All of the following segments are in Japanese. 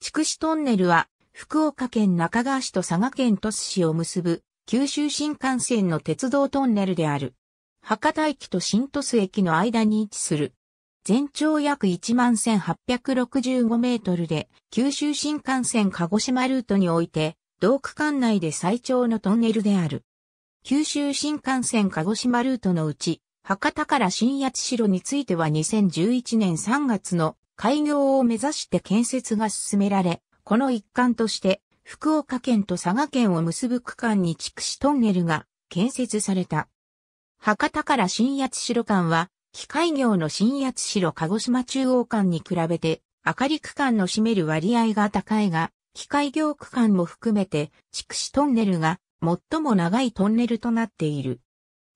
筑紫トンネルは、福岡県中川市と佐賀県鳥栖市を結ぶ、九州新幹線の鉄道トンネルである。博多駅と新鳥栖駅の間に位置する。全長約11,865メートルで、九州新幹線鹿児島ルートにおいて、同区間内で最長のトンネルである。九州新幹線鹿児島ルートのうち、博多から新八代については2011年3月の開業を目指して建設が進められ、この一環として福岡県と佐賀県を結ぶ区間に筑紫トンネルが建設された。博多から新八代間は、機械業の新八代鹿児島中央間に比べて、明かり区間の占める割合が高いが、機械業区間も含めて、筑紫トンネルが最も長いトンネルとなっている。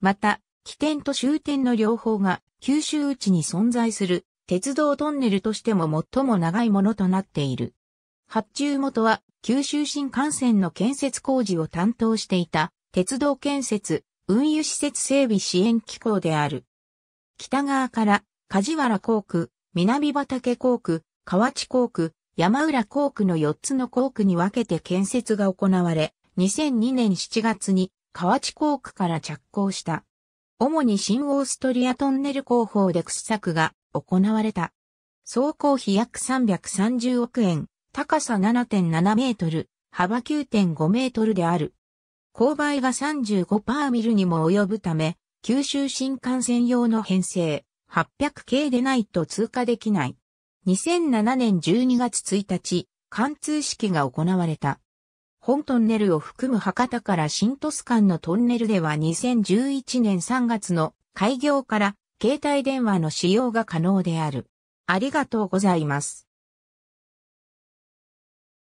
また、起点と終点の両方が九州内に存在する鉄道トンネルとしても最も長いものとなっている。発注元は九州新幹線の建設工事を担当していた鉄道建設、運輸施設整備支援機構である。北側から梶原工区、南畑工区、河内工区、山浦工区の4つの工区に分けて建設が行われ、2002年7月に河内工区から着工した。主に新オーストリアトンネル工法で掘削が行われた。総工費約330億円、高さ7.7メートル、幅9.5メートルである。勾配が35ミルにも及ぶため、九州新幹線用の編成、800系でないと通過できない。2007年12月1日、貫通式が行われた。本トンネルを含む博多から新都市間のトンネルでは2011年3月の開業から携帯電話の使用が可能である。ありがとうございます。